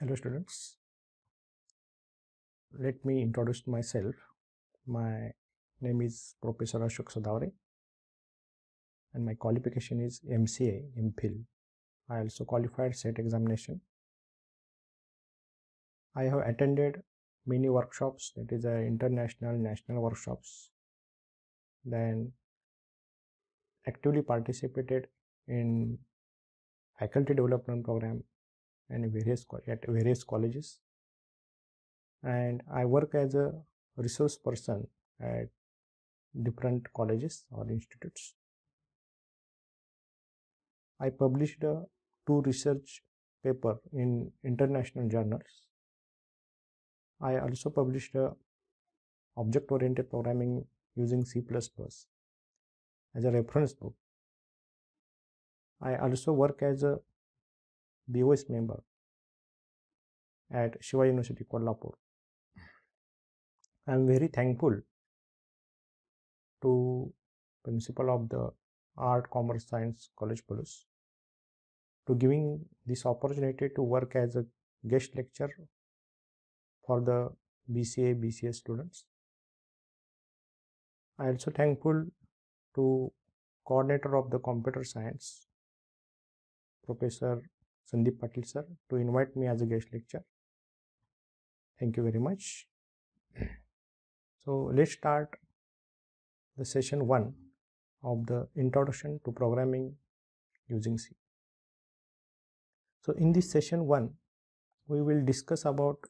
Hello students. Let me introduce myself. My name is Professor Ashok Sadavare and my qualification is MCA, MPhil. I also qualified SET examination. I have attended many workshops that is uh, international, national workshops. Then actively participated in faculty development program and various at various colleges and i work as a resource person at different colleges or institutes i published a two research paper in international journals i also published a object oriented programming using c++ as a reference book i also work as a BOS member at Shiva University, Kolhapur. I am very thankful to principal of the Art Commerce Science College Polis to giving this opportunity to work as a guest lecturer for the BCA BCS students. I also thankful to coordinator of the computer science, Professor Sandeep Patil sir to invite me as a guest lecturer. Thank you very much. So let's start the session 1 of the introduction to programming using C. So in this session 1 we will discuss about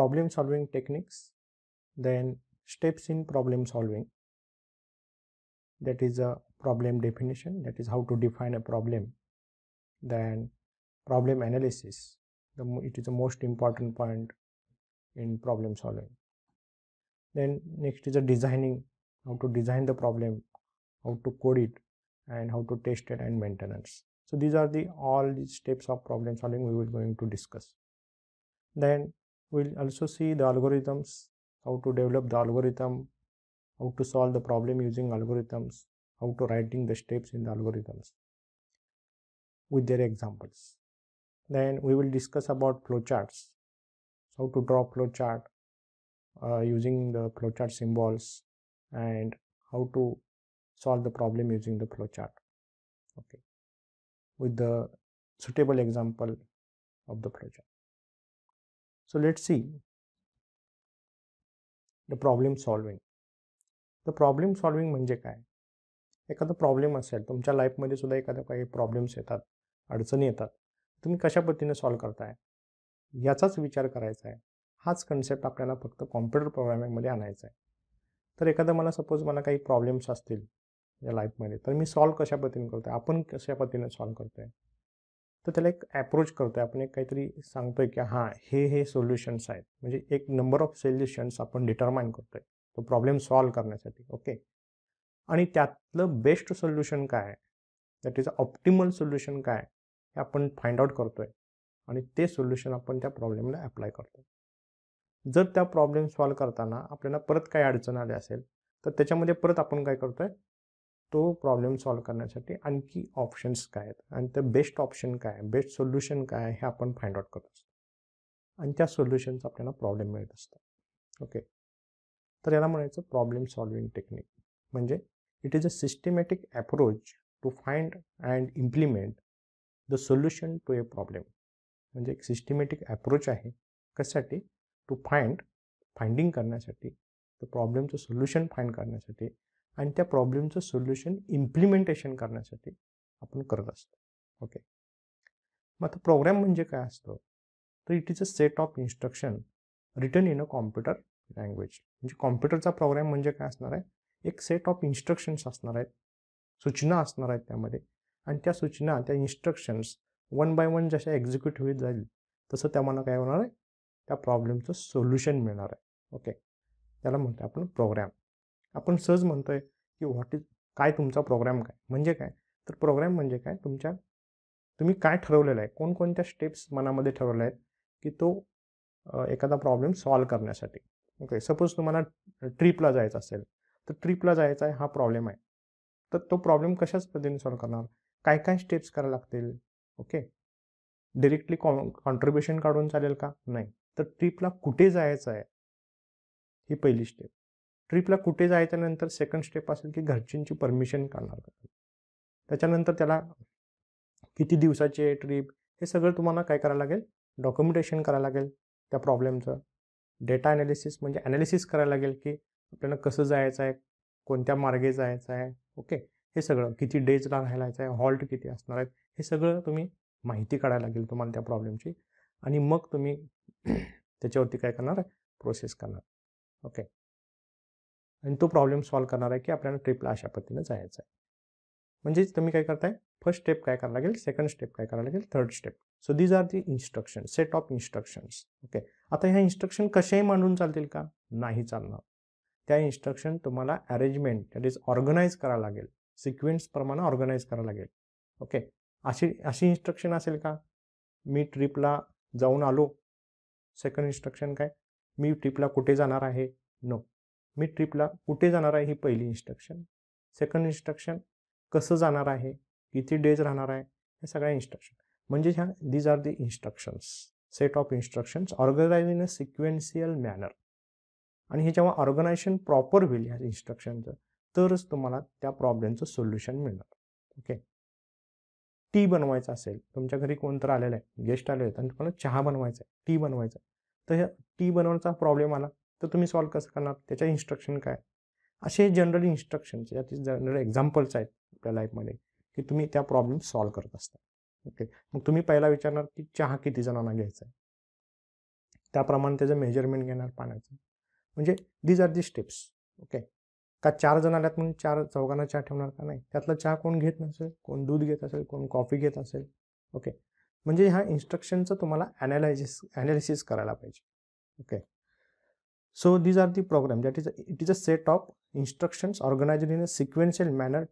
problem solving techniques then steps in problem solving that is a problem definition that is how to define a problem then problem analysis the, it is the most important point in problem solving then next is the designing how to design the problem how to code it and how to test it and maintenance so these are the all the steps of problem solving we will going to discuss then we'll also see the algorithms how to develop the algorithm how to solve the problem using algorithms how to writing the steps in the algorithms with their examples. Then we will discuss about flowcharts, how to draw flowchart uh, using the flowchart symbols and how to solve the problem using the flowchart. Okay, with the suitable example of the flowchart. So let's see the problem solving. The problem solving म्हणजे एखादा problem असेल तुमच्या लाईफमध्ये सुद्धा एखाद्या काही problems येतात अडचणी येतात तुम्ही कशा पद्धतीने सॉल्व्ह करताय याचाच विचार करायचा आहे हाच कन्सेप्ट आपल्याला फक्त कॉम्प्युटर प्रोग्रामिंगमध्ये आणायचा आहे तर एखादा मला सपोज मला काही प्रॉब्लेम्स असतील या लाईफमध्ये तर मी सॉल्व्ह कशा पद्धतीने करतो आपण कशा पद्धतीने सॉल्व्ह करतो आहे तर त्याला एक ॲप्रोच करतो आहे आपण एक काहीतरी सांगतो आहे की हां हे हे सोल्युशन्स आहेत म्हणजे एक नंबर ऑफ सोल्युशन्स आपण डिटर्माइन करतो आहे तो प्रॉब्लेम सॉल्व्ह करण्यासाठी ओके आणि त्यातलं बेस्ट सोल्युशन काय आहे दॅट इज ऑप्टिमल सोल्युशन काय हे आपण फाइंड आउट करतो आहे आणि ते सोल्युशन आपण त्या प्रॉब्लेमला अप्लाय करतो जर त्या प्रॉब्लेम सॉल्व करताना आपल्याला परत काही अडचण आली असेल तर त्याच्यामध्ये परत आपण काय करतो आहे तो प्रॉब्लेम सॉल्व करण्यासाठी आणखी ऑप्शन्स काय आहेत आणि ते बेस्ट ऑप्शन काय आहे बेस्ट सोल्युशन काय आहे हे आपण फाइंड आउट करतो आणि त्या सोल्युशनचा आपल्याला प्रॉब्लेम मिळत असतो ओके तर याला म्हणायचं प्रॉब्लेम सॉल्विंग टेक्निक म्हणजे It is a systematic approach to find and implement the solution to a problem म्हणजे एक सिस्टमॅटिक ॲप्रोच आहे कशासाठी टू फाइंड फाइंडिंग करण्यासाठी त्या प्रॉब्लेमचं सोल्युशन फाइंड करण्यासाठी आणि त्या प्रॉब्लेमचं सोल्युशन इम्प्लिमेंटेशन करण्यासाठी आपण करत असतो ओके मग आता प्रोग्रॅम म्हणजे काय असतं तर it is a set of instruction written in a computer language म्हणजे कॉम्प्युटरचा प्रोग्रॅम म्हणजे काय असणार आहे एक सेट ऑफ इंस्ट्रक्शन्स असणार आहेत सूचना असणार आहेत त्यामध्ये आणि त्या सूचना त्या इन्स्ट्रक्शन्स वन बाय वन जशा एक्झिक्यूट होईल जाईल तसं मला काय होणार आहे त्या प्रॉब्लेमचं सोल्युशन मिळणार आहे ओके त्याला म्हणतो आपण प्रोग्रॅम आपण सहज म्हणतो आहे की व्हॉट इज काय तुमचा प्रोग्रॅम काय म्हणजे काय तर प्रोग्रॅम म्हणजे काय तुमच्या तुम्ही काय ठरवलेलं आहे कोणकोणत्या स्टेप्स मनामध्ये ठरवल्या आहेत की तो एखादा प्रॉब्लेम सॉल्व करण्यासाठी ओके सपोज तुम्हाला ट्रीपला जायचं असेल तर ट्रिपला जायचा आहे हा प्रॉब्लेम आहे तर तो प्रॉब्लेम कशाच पद्धतीने सॉल्व्ह करणार काय काय स्टेप्स करायला लागतील ओके डिरेक्टली कॉ कॉन्ट्रीब्युशन काढून चालेल का नाही तर ट्रिपला कुठे जायचं आहे ही पहिली स्टेप ट्रिपला कुठे जायच्यानंतर नंतर सेकंड स्टेप असेल की घरच्यांची परमिशन काढणार त्याच्यानंतर त्याला किती दिवसाची आहे ट्रिप हे सगळं तुम्हाला काय करायला लागेल डॉक्युमेंटेशन करायला लागेल त्या प्रॉब्लेमचं डेटा ॲनालिसिस म्हणजे ॲनालिसिस करायला लागेल की आपल्याला कसं जायचं आहे कोणत्या मार्गे जायचं आहे ओके हे सगळं किती डेजला राहायचं आहे हॉल्ट किती असणार आहेत हे सगळं तुम्ही माहिती काढायला लागेल तुम्हाला त्या प्रॉब्लेमची आणि मग तुम्ही त्याच्यावरती काय करणार आहे प्रोसेस करणार ओके आणि तो प्रॉब्लेम सॉल्व्ह करणार आहे की आपल्याला ट्रिपला अशा पद्धतीनं जायचं आहे म्हणजेच तुम्ही काय करताय फर्स्ट स्टेप काय करायला लागेल सेकंड स्टेप काय करायला लागेल third step so these are the instruction set of instructions okay आता ह्या इन्स्ट्रक्शन कशाही मांडून चालतील का नाही चालणार त्या इन्स्ट्रक्शन तुम्हाला अरेंजमेंट दॅट इज ऑर्गनाईज करावं लागेल सिक्वेन्सप्रमाणे ऑर्गनाईज करावं लागेल ओके अशी अशी इन्स्ट्रक्शन असेल का मी ट्रिपला जाऊन आलो सेकंड इन्स्ट्रक्शन काय मी ट्रिपला कुठे जाणार आहे नो मी ट्रिपला कुठे जाणार आहे ही पहिली इन्स्ट्रक्शन सेकंड इन्स्ट्रक्शन कसं जाणार आहे किती डेज राहणार आहे हे सगळ्या इन्स्ट्रक्शन म्हणजे ह्या these are the instructions set of instructions organise in a sequential manner आणि हे जेव्हा ऑर्गनायझेशन प्रॉपर होईल ह्या इन्स्ट्रक्शनचं तरच तुम्हाला त्या प्रॉब्लेमचं सोल्युशन मिळणार ओके टी बनवायचं असेल तुमच्या घरी कोण तर आलेलं आहे गेस्ट आले आहेत आणि तुम्हाला चहा बनवायचा आहे टी बनवायचा आहे तर ह्या टी बनवण्याचा प्रॉब्लेम आला तर तुम्ही सॉल्व्ह कसं करणार त्याच्या इन्स्ट्रक्शन काय असे जनरल इन्स्ट्रक्शन यातील जनरल एक्झाम्पल्स आहेत आपल्या लाईफमध्ये की तुम्ही त्या प्रॉब्लेम सॉल्व्ह करत असता ओके मग तुम्ही पहिला विचारणार की चहा किती जणांना घ्यायचा आहे त्याप्रमाणे त्याचं मेजरमेंट घेणार पाण्याचं म्हणजे these are the steps okay का चार जण आल्यात म्हणून चार चौघांना चहा ठेवणार का नाही त्यातला चहा कोण घेत नसेल कोण दूध घेत असेल कोण कॉफी घेत असेल ओके म्हणजे ह्या इन्स्ट्रक्शनचं तुम्हाला ॲनालायसिस ॲनालिसिस करायला पाहिजे okay so these are the program that is it is a set of instructions organised in a sequential manner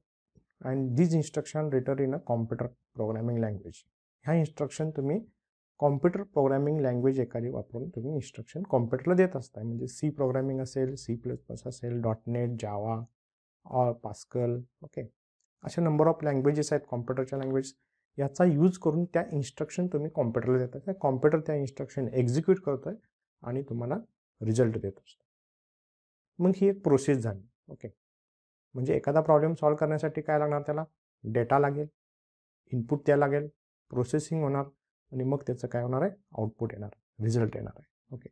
and these instruction written in a computer programming language ह्या instruction तुम्ही computer programming language एखादी वापरून तुम्ही instruction कॉम्प्युटरला देत असता म्हणजे C programming असेल सी प्लस प्लस असेल dot net Java or Pascal okay अशा नंबर ऑफ लँग्वेजेस आहेत कॉम्प्युटरच्या लँग्वेज याचा यूज करून त्या इन्स्ट्रक्शन तुम्ही कॉम्प्युटरला देत असता कॉम्प्युटर त्या इन्स्ट्रक्शन एक्झिक्यूट करतो आहे आणि तुम्हाला रिझल्ट देत असतो मग ही एक प्रोसेस झाली ओके म्हणजे एखादा प्रॉब्लेम सॉल्व्ह करण्यासाठी काय लागणार त्याला डेटा लागेल इनपुट द्या लागेल प्रोसेसिंग होणार आणि मग त्याचं काय होणार आहे आउटपुट येणार रिझल्ट येणार आहे okay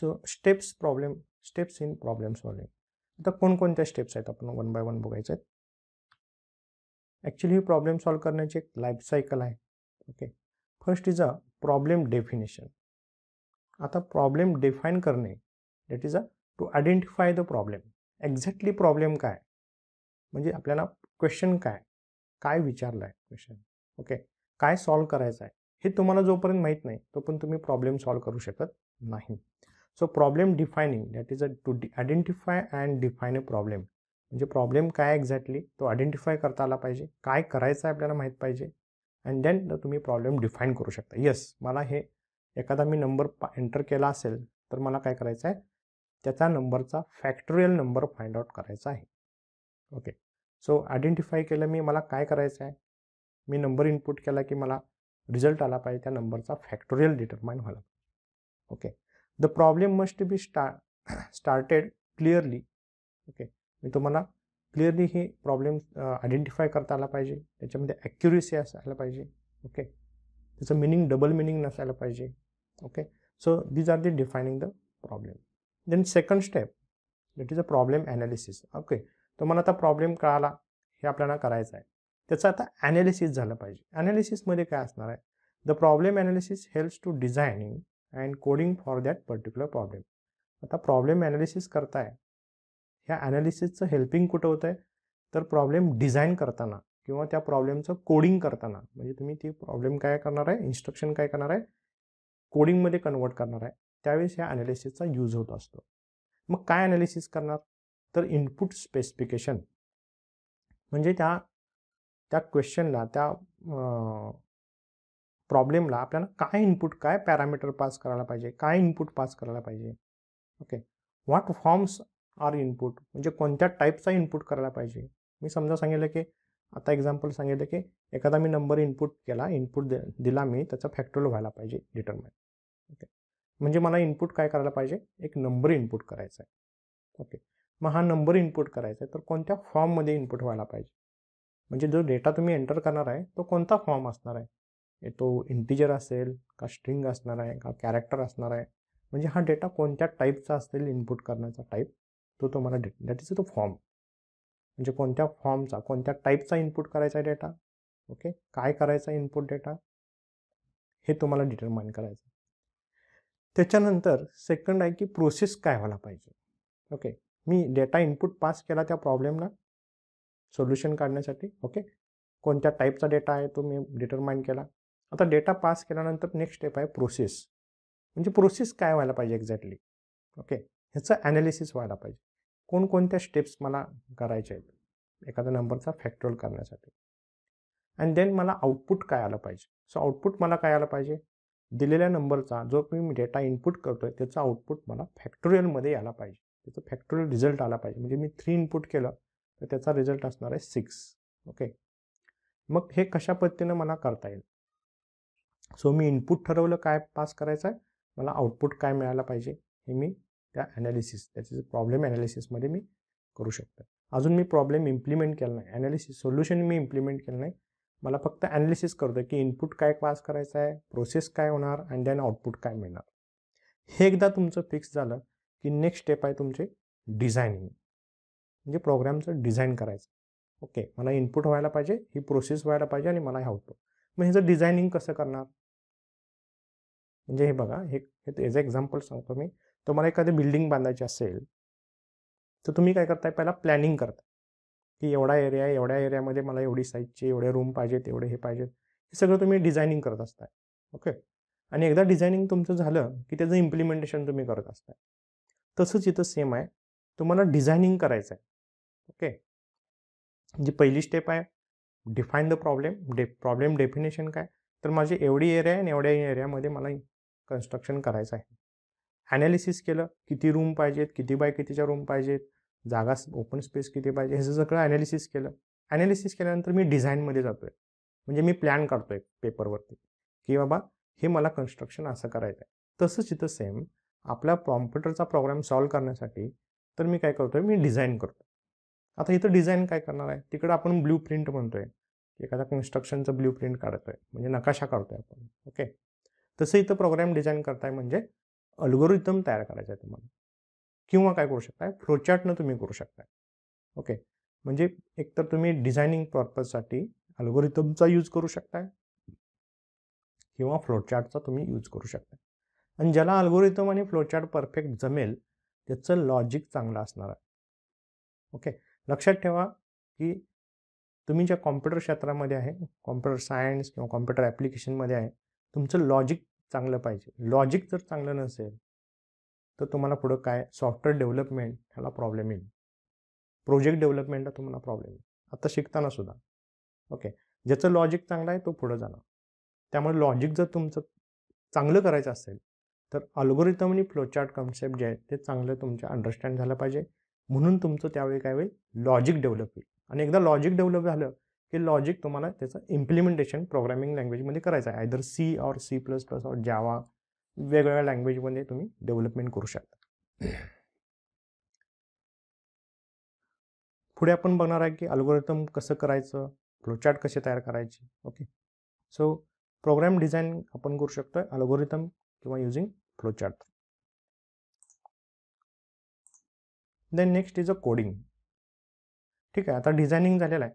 so steps problem steps in problem solving आता कोणकोणत्या स्टेप्स आहेत आपण वन बाय वन बघायचं आहेत ॲक्च्युली ही प्रॉब्लेम सॉल्व करण्याची एक लाईफ सायकल आहे okay first is a problem definition आता प्रॉब्लेम डिफाईन करणे that is a to identify the problem exactly problem काय म्हणजे आपल्याला क्वेश्चन काय काय विचारलं आहे क्वेश्चन ओके काय सॉल्व करायचं आहे हे तुम्हाला जोपर्यंत माहीत नाही तोपर्यंत तुम्ही प्रॉब्लेम सॉल्व करू शकत नाही so problem defining that is a to the identify and define a problem म्हणजे प्रॉब्लेम काय एक्झॅक्टली तो आयडेंटिफाय करता आला पाहिजे काय करायचं आहे आपल्याला माहीत पाहिजे अँड देन तुम्ही प्रॉब्लेम डिफाईन करू शकता येस मला हे एखादा मी नंबर पा एंटर केला असेल तर मला काय करायचं आहे त्याचा नंबरचा फॅक्टोरियल नंबर फाइंड आउट करायचा आहे ओके सो आयडेंटिफाय केलं मी मला काय करायचं आहे मी नंबर इनपुट केला की मला रिझल्ट आला पाहिजे त्या नंबरचा फॅक्टोरियल डिटरमाइन व्हायला okay the problem must be sta started clearly okay मी तुम्हाला क्लिअरली हे प्रॉब्लेम आयडेंटिफाय करता आला पाहिजे त्याच्यामध्ये ॲक्युरेसी असायला पाहिजे ओके त्याचं मिनिंग डबल मिनिंग नसायला पाहिजे okay so these are the defining the problem then second step that is a problem analysis okay तुम्हाला आता प्रॉब्लेम कळाला हे आपल्याला करायचं आहे त्याचं आता ॲनालिसिस झालं पाहिजे ॲनालिसिसमध्ये काय असणार आहे the problem analysis helps to designing and coding for that particular problem आता प्रॉब्लेम ॲनालिसिस करताय ह्या ॲनालिसिसचं हेल्पिंग कुठं होतं आहे तर प्रॉब्लेम डिझाईन करताना किंवा त्या प्रॉब्लेमचं कोडिंग करताना म्हणजे तुम्ही ती प्रॉब्लेम काय करणार आहे इन्स्ट्रक्शन काय करणार आहे कोडिंगमध्ये कन्वर्ट करणार आहे त्यावेळेस ह्या ॲनालिसिसचा यूज होत असतो मग काय ॲनालिसिस करणार तर इनपुट स्पेसिफिकेशन म्हणजे त्या त्या क्वेश्चनला त्या प्रॉब्लेमला आपल्याला काय इनपुट काय पॅरामीटर पास करायला पाहिजे काय इनपुट पास करायला पाहिजे okay what forms are input म्हणजे कोणत्या टाईपचा इनपुट करायला पाहिजे मी समजा सांगितलं की आता एक्झाम्पल सांगितलं की एखादा मी नंबर इनपुट केला इनपुट दिला मी त्याचा फॅक्टोरियल व्हायला पाहिजे डिटर्मिन ओके म्हणजे मला इनपुट काय करायला पाहिजे एक नंबर इनपुट करायचा आहे ओके मग हा नंबर इनपुट करायचा आहे तर कोणत्या फॉर्ममध्ये इनपुट व्हायला पाहिजे म्हणजे जो डेटा तुम्ही एंटर करणार आहे तो कोणता फॉर्म असणार आहे तो इंटीजर असेल का स्ट्रिंग असणार आहे का कॅरेक्टर असणार आहे म्हणजे हा डेटा कोणत्या टाईपचा असेल इनपुट करण्याचा टाईप तो तुम्हाला डे दॅट इज तो फॉर्म म्हणजे कोणत्या फॉर्मचा कोणत्या टाईपचा इनपुट करायचा आहे डेटा ओके काय करायचा इनपुट डेटा हे तुम्हाला डिटरमाइन करायचं त्याच्यानंतर सेकंड आहे की प्रोसेस काय व्हायला पाहिजे ओके मी डेटा इनपुट पास केला त्या प्रॉब्लेमला सोल्युशन काढण्यासाठी ओके कोणत्या टाईपचा डेटा आहे तो मी डिटरमाइन केला आता डेटा पास केल्यानंतर नेक्स्ट स्टेप आहे प्रोसेस म्हणजे प्रोसेस काय व्हायला पाहिजे एक्झॅक्टली ओके ह्याचं ॲनालिसिस व्हायला पाहिजे कोणकोणत्या स्टेप्स मला करायच्या आहेत एखाद्या नंबरचा फॅक्टोल करण्यासाठी अँड देन मला आउटपुट काय आलं पाहिजे सो आउटपुट मला काय आलं पाहिजे दिलेल्या नंबरचा जो मी डेटा इनपुट करतो आहे त्याचा आउटपुट मला फॅक्टोरियलमध्ये यायला पाहिजे त्याचा फॅक्टोरियल रिझल्ट आला पाहिजे म्हणजे मी थ्री इनपुट केलं तर त्याचा रिझल्ट असणार आहे सिक्स ओके मग हे कशा पद्धतीनं मला करता येईल सो मी इनपुट ठरवलं काय पास करायचं आहे मला आउटपुट काय मिळायला पाहिजे हे मी त्या ॲनालिसिस त्याचे प्रॉब्लेम ॲनालिसिसमध्ये मी करू शकतो अजून मी प्रॉब्लेम इम्प्लिमेंट केलं नाही ॲनालिसिस सोल्युशन मी इम्प्लिमेंट केलं नाही मला फक्त ॲनालिसिस करतो की इनपुट काय पास करायचं आहे प्रोसेस काय होणार अँड दॅन आउटपुट काय मिळणार हे एकदा तुमचं फिक्स झालं की नेक्स्ट स्टेप आहे तुमचे डिझायनिंग म्हणजे प्रोग्रामचं डिझाईन करायचं ओके मला इनपुट व्हायला पाहिजे ही प्रोसेस व्हायला पाहिजे आणि मला हे आउटपुट मग ह्याचं डिझायनिंग कसं करणार म्हणजे हे बघा हे एज एक्झाम्पल सांगतो मी तुम्हाला एखादी बिल्डिंग बांधायची असेल तर तुम्ही काय करताय पहिला प्लॅनिंग करता की एवढा एरिया आहे एवढ्या एरियामध्ये मला एवढी साईजचे एवढे रूम पाहिजेत एवढे हे पाहिजेत हे सगळं तुम्ही डिझायनिंग करत असताय ओके आणि एकदा डिझायनिंग तुमचं झालं की त्याचं इम्प्लिमेंटेशन तुम्ही करत असताय तसंच इथं सेम आहे तुम्हाला डिझायनिंग करायचं आहे ओके जी पहिली स्टेप आहे define the problem the problem definition काय तर माझी एवढी एरिया आहे आणि एवढ्या एरियामध्ये मला कन्स्ट्रक्शन करायचं आहे ॲनालिसिस केलं किती रूम पाहिजेत किती बाय कितीच्या रूम पाहिजेत जागा ओपन स्पेस किती पाहिजे ह्याचं सगळं ॲनालिसिस केलं ॲनालिसिस केल्यानंतर मी डिझाईनमध्ये जातो आहे म्हणजे मी प्लॅन करतो आहे पेपरवरती की बाबा हे मला कन्स्ट्रक्शन असं करायचं आहे तसंच इथं सेम आपल्या कॉम्प्युटरचा प्रॉब्लेम सॉल्व करण्यासाठी तर मी काय करतो आहे मी डिझाईन करतो आता इथं डिझाईन काय करणार आहे तिकडं आपण ब्ल्यू प्रिंट म्हणतो आहे एखादा कन्स्ट्रक्शनचं ब्ल्यू प्रिंट काढतो आहे म्हणजे नकाशा काढतो आहे आपण ओके तसं इथं प्रोग्राम डिझाईन करताय म्हणजे अल्गोरिदम तयार करायचा आहे तुम्हाला किंवा काय करू शकताय फ्लोचार्टनं तुम्ही करू शकताय ओके म्हणजे एकतर तुम्ही डिझायनिंग पर्पजसाठी अल्गोरिथमचा यूज करू शकताय किंवा फ्लोचार्टचा तुम्ही यूज करू शकताय आणि ज्याला अल्गोरिथम आणि फ्लोचार्ट परफेक्ट जमेल त्याचं लॉजिक चांगलं असणार आहे ओके लक्षात ठेवा की तुम्ही ज्या कॉम्प्युटर क्षेत्रामध्ये आहे कॉम्प्युटर सायन्स किंवा कॉम्प्युटर ॲप्लिकेशनमध्ये आहे तुमचं लॉजिक चांगलं पाहिजे लॉजिक जर चांगलं नसेल तर तुम्हाला पुढं काय सॉफ्टवेअर डेव्हलपमेंट ह्याला प्रॉब्लेम येईल प्रोजेक्ट डेव्हलपमेंटला तुम्हाला प्रॉब्लेम येईल आता शिकताना सुद्धा ओके ज्याचं लॉजिक चांगलं आहे तो पुढं जाणार त्यामुळे लॉजिक जर तुमचं चांगलं करायचं असेल तर अल्गोरिथम आणि फ्लोचार्ट कॉन्सेप्ट जे आहे ते चांगलं तुमच्या अंडरस्टँड झालं पाहिजे म्हणून तुमचं त्यावेळी काय होईल लॉजिक डेव्हलप होईल आणि एकदा लॉजिक डेव्हलप झालं की लॉजिक तुम्हाला त्याचं इम्प्लिमेंटेशन प्रोग्रामिंग लँग्वेजमध्ये करायचं आहे either C or C plus plus or Java वेगवेगळ्या लँग्वेजमध्ये तुम्ही डेव्हलपमेंट करू शकता पुढे आपण बघणार आहे की अल्गोरिथम कसं करायचं फ्लोचार्ट कसे तयार करायचे ओके सो प्रोग्राम डिझाईन आपण करू शकतो अल्गोरिथम किंवा using flowchart. Then next is a coding ठीक आहे आता डिझायनिंग झालेलं आहे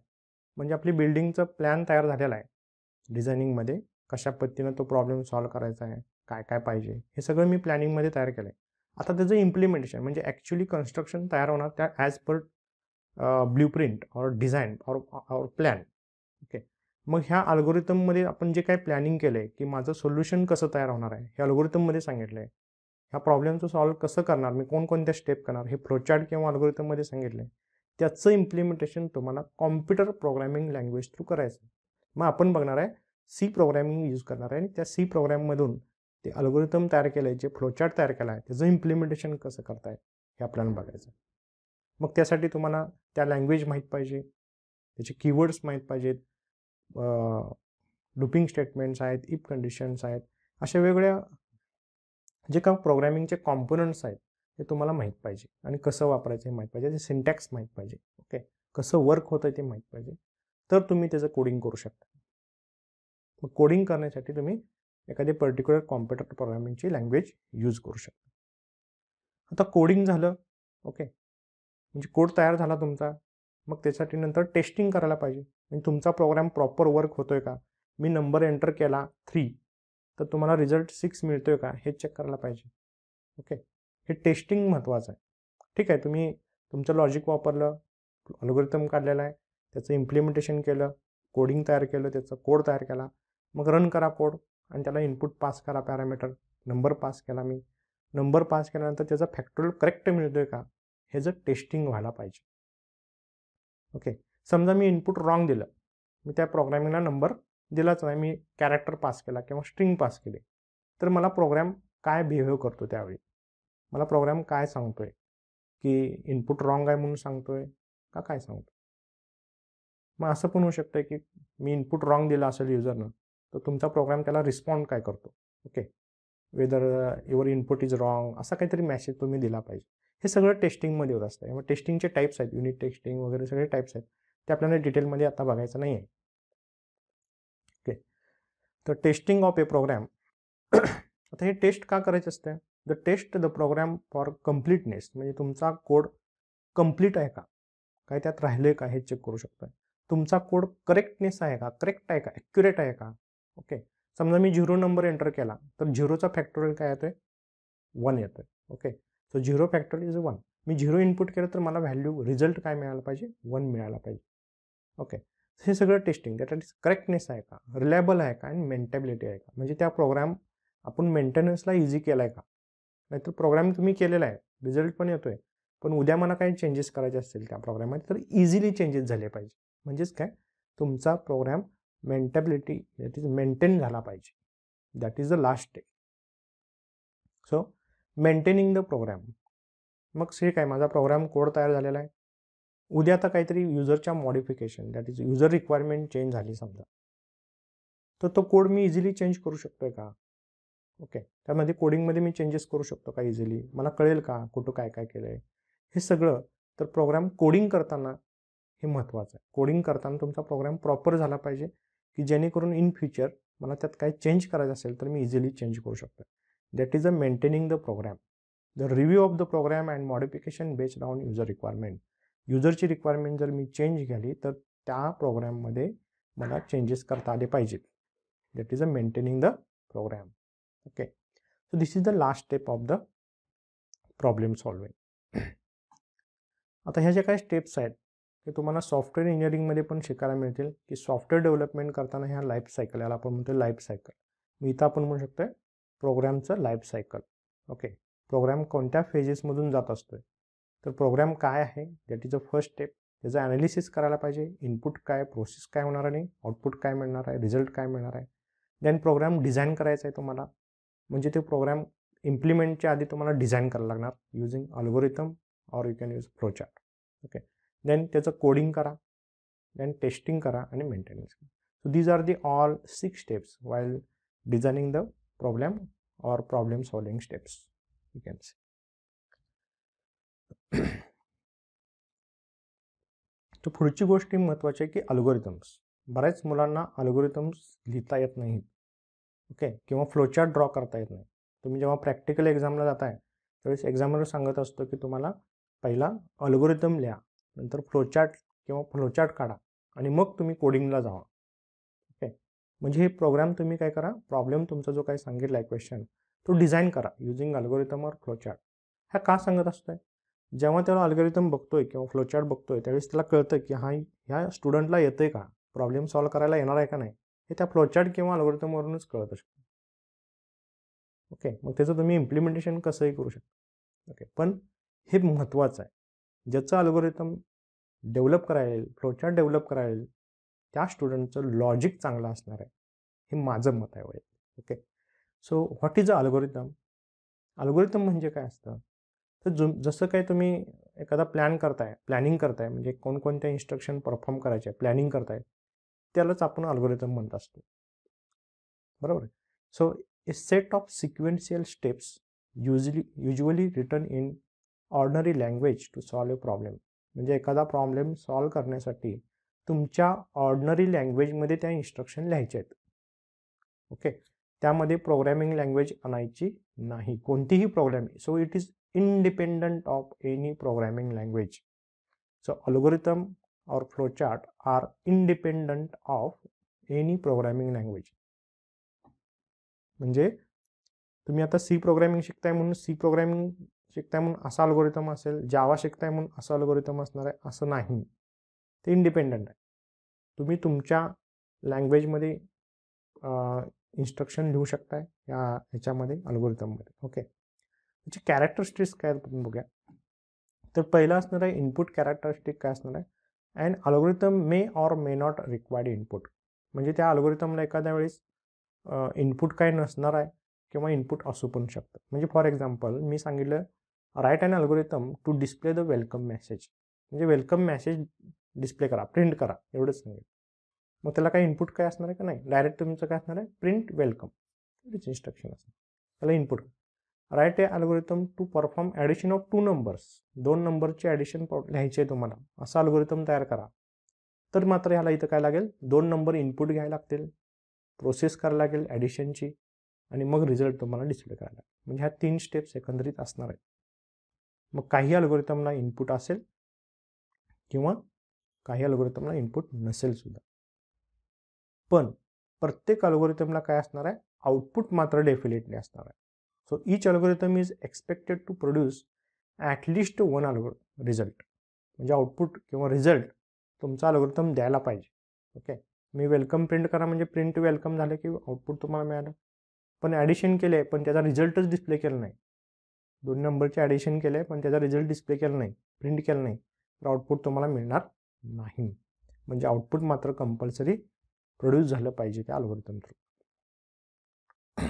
म्हणजे आपली बिल्डिंगचं प्लॅन तयार झालेला आहे डिझायनिंगमध्ये कशा पद्धतीनं तो प्रॉब्लेम सॉल्व करायचा आहे काय काय पाहिजे हे सगळं मी प्लॅनिंगमध्ये तयार केलं आहे आता त्याचं इम्प्लिमेंटेशन म्हणजे ॲक्च्युली कन्स्ट्रक्शन तयार होणार त्या as per blueprint or design or or plan okay मग ह्या अल्गोरिथममध्ये आपण जे काय प्लॅनिंग केलं आहे की माझं सोल्युशन कसं तयार होणार आहे हे अल्गोरिथममध्ये सांगितलं आहे ह्या प्रॉब्लेमचं सॉल्व्ह कसं करणार मी कोणकोणत्या स्टेप करणार हे फ्लोचार्ट किंवा अल्गोरिथममध्ये सांगितलं आहे त्याचं इम्प्लिमेंटेशन तुम्हाला कॉम्प्युटर प्रोग्रॅमिंग लँग्वेज थ्रू करायचं मग आपण बघणार आहे सी प्रोग्रॅमिंग यूज करणार आहे आणि त्या सी प्रोग्रॅममधून ते अल्गोरिथम तयार केलं आहे जे फ्लोचार्ट तयार केला आहे त्याचं इम्प्लिमेंटेशन कसं करताय हे आपल्याला बघायचं मग त्यासाठी तुम्हाला त्या लँग्वेज माहीत पाहिजे त्याचे कीवर्ड्स माहीत पाहिजेत लुपिंग स्टेटमेंट्स आहेत इफ कंडिशन्स आहेत अशा वेगळ्या जे का प्रोग्रॅमिंगचे कॉम्पोनंट्स आहेत ते तुम्हाला माहीत पाहिजे आणि कसं वापरायचं हे माहीत पाहिजे ते सिंटॅक्स माहीत पाहिजे ओके कसं वर्क होतं ते माहीत पाहिजे तर तुम्ही त्याचं कोडिंग करू शकता मग कोडिंग करण्यासाठी तुम्ही एखादी पर्टिक्युलर कॉम्प्युटर प्रोग्रामिंगची लँग्वेज यूज करू शकता आता कोडिंग झालं ओके म्हणजे कोड तयार झाला तुमचा मग त्यासाठी नंतर टेस्टिंग करायला पाहिजे म्हणजे तुमचा प्रोग्राम प्रॉपर वर्क होतोय का मी नंबर एंटर केला थ्री तर तुम्हाला रिझल्ट सिक्स मिळतोय का हे चेक करायला पाहिजे ओके हे टेस्टिंग महत्त्वाचं आहे ठीक आहे तुम्ही तुमचं लॉजिक वापरलं अल्गोरिथम काढलेलं आहे त्याचं इम्प्लिमेंटेशन केलं कोडिंग तयार केलं त्याचा कोड तयार केला मग रन करा कोड आणि त्याला इनपुट पास करा पॅरामीटर नंबर पास केला मी नंबर पास केल्यानंतर त्याचा फॅक्टोरियल करेक्ट मिळतोय का ह्याचं टेस्टिंग व्हायला पाहिजे ओके समजा मी इनपुट रॉंग दिलं मी त्या प्रोग्रॅमिंगला नंबर दिलाच नाही मी कॅरेक्टर पास केला किंवा स्ट्रिंग पास केली तर मला प्रोग्रॅम काय बिहेव करतो त्यावेळी मला प्रोग्रॅम काय सांगतोय की इनपुट रॉंग आहे म्हणून सांगतोय का काय सांगतो मग असं पण होऊ शकतं की मी इनपुट रॉंग दिला असेल युजरनं तर तुमचा प्रोग्रॅम त्याला रिस्पॉन्ड काय करतो okay whether your input is wrong असा काहीतरी मॅसेज तुम्ही दिला पाहिजे हे सगळं टेस्टिंगमध्ये होत असतं मग टेस्टिंगचे टाईप्स आहेत युनिट टेस्टिंग वगैरे सगळे टाईप्स आहेत ते आपल्याला डिटेलमध्ये आता बघायचं नाही आहे ओके तर टेस्टिंग ऑफ ए प्रोग्रॅम आता हे टेस्ट का करायचं असतं the test the program for completeness म्हणजे तुमचा कोड कम्प्लीट आहे का काय त्यात राहिलं आहे का हे चेक करू शकतो तुमचा कोड करेक्टनेस आहे का करेक्ट आहे का ॲक्युरेट आहे का ओके समजा मी झिरो नंबर एंटर केला तर झिरोचा फॅक्टोरियल काय येतोय वन येतोय ओके तो झिरो फॅक्टर इज वन मी झिरो इनपुट केलं तर मला व्हॅल्यू रिझल्ट काय मिळाला पाहिजे वन मिळाला पाहिजे ओके हे सगळं टेस्टिंग दॅट इज करेक्टनेस आहे का रिलायबल आहे का आणि मेंटेबिलिटी आहे का म्हणजे त्या प्रोग्राम आपण मेंटेनन्सला इझी केला आहे का नाहीतर प्रोग्राम तुम्ही केलेला आहे रिझल्ट पण येतो आहे पण उद्या मला काही चेंजेस करायचे असतील त्या प्रोग्राममध्ये तर इझिली चेंजेस झाले पाहिजे म्हणजेच काय तुमचा program maintainability that is maintain झाला पाहिजे that is the last day so maintaining the program मग ठीक काय माझा प्रोग्राम कोड तयार झालेला आहे उद्या आता काहीतरी युजरच्या modification that is user requirement change झाली समजा तर तो कोड मी इझिली चेंज करू आहे का ओके त्यामध्ये कोडिंगमध्ये मी चेंजेस करू शकतो का इझिली मला कळेल का कुठं काय काय केलं आहे हे सगळं तर प्रोग्राम कोडिंग करताना हे महत्त्वाचं आहे कोडिंग करताना तुमचा प्रोग्राम प्रॉपर झाला पाहिजे की जेणेकरून इन फ्युचर मला त्यात काही चेंज करायचं असेल तर मी इझिली चेंज करू शकतो that is a maintaining the program the review of the program and modification based on user requirement युजरची रिक्वायरमेंट जर मी चेंज केली तर त्या प्रोग्रॅममध्ये मला चेंजेस करता आले पाहिजेत that is a maintaining the program okay so this is the last step of the problem solving आता ह्या ज्या काही स्टेप्स आहेत ते तुम्हाला सॉफ्टवेअर इंजिनिअरिंगमध्ये पण शिकायला मिळतील की सॉफ्टवेअर डेव्हलपमेंट करताना ह्या लाईफ सायकल याला आपण म्हणतो लाईफ सायकल मी इथं आपण म्हणू शकतो प्रोग्रॅमचं लाईफ सायकल ओके प्रोग्रॅम कोणत्या फेजेसमधून जात असतोय तर प्रोग्रॅम काय आहे that is a first step त्याचं ॲनालिसिस करायला पाहिजे इनपुट काय प्रोसेस काय होणार आणि आउटपुट काय मिळणार आहे रिझल्ट काय मिळणार आहे देन प्रोग्राम डिझाईन करायचा आहे तुम्हाला म्हणजे ते प्रोग्राम इम्प्लिमेंटच्या आधी तुम्हाला डिझाईन करायला लागणार using algorithm or you can use flowchart okay then त्याचं कोडिंग करा देन टेस्टिंग करा आणि मेंटेनन्स करा so these are the all six steps while designing the problem or problem solving steps you can see तर पुढची गोष्ट महत्वाची आहे की अल्गोरिथम्स बऱ्याच मुलांना अल्गोरिथम्स लिहिता येत नाहीत ओके किंवा फ्लोचार्ट ड्रॉ करता येत नाही तुम्ही जेव्हा प्रॅक्टिकल एक्झामला जाताय त्यावेळेस एक्झामवर सांगत असतो की तुम्हाला पहिला अल्गोरिथम लिहा नंतर फ्लोचार्ट किंवा फ्लोचार्ट काढा आणि मग तुम्ही कोडिंगला जावा म्हणजे हे प्रोग्राम तुम्ही काय करा प्रॉब्लेम तुमचा जो काही सांगितला आहे क्वेश्चन तो डिझाईन करा युजिंग अल्गोरिथम और फ्लोचार्ट हा का सांगत असतोय जेव्हा त्याला अल्गोरिथम बघतोय किंवा फ्लोचार्ट बघतोय त्यावेळेस त्याला कळतं की हा ह्या स्टुडंटला आहे का प्रॉब्लेम सॉल्व्ह करायला येणार आहे का नाही हे त्या फ्लोचार्ट किंवा अल्गोरिथमवरूनच कळत असतं ओके मग त्याचं तुम्ही इम्प्लिमेंटेशन कसंही करू शकता ओके पण हे महत्त्वाचं आहे ज्याचं अल्गोरिथम डेव्हलप करायला येईल फ्लोचार्ट डेव्हलप करायला येईल त्या स्टुडंटचं लॉजिक चांगलं असणार आहे हे माझं मत आहे वय okay so what is a algorithm algorithm म्हणजे काय असतं तर जु जसं काय तुम्ही एखादा प्लॅन करताय प्लॅनिंग करताय म्हणजे कोणकोणत्या इन्स्ट्रक्शन परफॉर्म करायचे प्लॅनिंग करताय त्यालाच आपण अल्गोरिदम म्हणत असतो बरोबर so a set of sequential steps usually usually written in ordinary language to solve a problem म्हणजे एखादा प्रॉब्लेम सॉल्व करण्यासाठी तुमच्या ऑर्डनरी लँग्वेजमध्ये त्या इन्स्ट्रक्शन लिहायच्या आहेत ओके त्यामध्ये प्रोग्रॅमिंग लँग्वेज आणायची नाही कोणतीही आहे so it is independent of any programming language so algorithm or flowchart are independent of any programming language म्हणजे तुम्ही आता सी प्रोग्रॅमिंग शिकताय म्हणून सी प्रोग्रॅमिंग शिकताय म्हणून असा अल्गोरिथम असेल जावा शिकताय म्हणून असा अल्गोरिथम असणार आहे असं नाही ते इंडिपेंडंट आहे तुम्ही तुमच्या लँग्वेजमध्ये इन्स्ट्रक्शन लिहू शकताय या ह्याच्यामध्ये अल्गोरिथममध्ये ओके त्याची कॅरेक्टरिस्टिक्स काय आपण बघूया तर पहिलं असणार आहे इनपुट कॅरेक्टरिस्टिक काय असणार आहे and algorithm may or may not required input म्हणजे त्या अल्गोरिथमला एखाद्या वेळेस इनपुट काय नसणार आहे किंवा इनपुट असू पण शकतं म्हणजे फॉर एक्झाम्पल मी सांगितलं write and algorithm to display the welcome message म्हणजे वेलकम मेसेज डिस्प्ले करा प्रिंट करा एवढंच नाही मग त्याला काही इनपुट काय असणार आहे का नाही डायरेक्ट तुमचं काय असणार आहे प्रिंट वेलकम एवढीच इन्स्ट्रक्शन असेल त्याला input write a algorithm to perform addition of two numbers दोन नंबरची ॲडिशन लिहायचे आहे तुम्हाला असा अल्गोरिथम तयार करा तर मात्र ह्याला इथं काय लागेल दोन नंबर इनपुट घ्यायला लागतील प्रोसेस करायला लागेल ॲडिशनची आणि मग रिझल्ट तुम्हाला डिस्प्ले करायला लागेल म्हणजे ह्या तीन स्टेप्स एकंदरीत असणार आहेत मग काही अल्गोरिथमला इनपुट असेल किंवा काही अल्गोरिथमला इनपुट नसेल सुद्धा पण प्रत्येक अल्गोरिथमला काय असणार आहे आउटपुट मात्र डेफिनेटली असणार आहे so each algorithm is expected to produce at least one algo result म्हणजे आउटपुट किंवा रिझल्ट तुमचा अल्गोरिथम द्यायला पाहिजे ओके मी वेलकम प्रिंट करा म्हणजे प्रिंट वेलकम झालं की आउटपुट तुम्हाला मिळालं पण ॲडिशन केले पण त्याचा रिझल्टच डिस्प्ले केला नाही दोन नंबरचे ॲडिशन केले पण त्याचा रिझल्ट डिस्प्ले केला नाही प्रिंट केला नाही तर आउटपुट तुम्हाला मिळणार नाही म्हणजे आउटपुट मात्र कंपल्सरी प्रोड्यूस झालं पाहिजे त्या algorithm through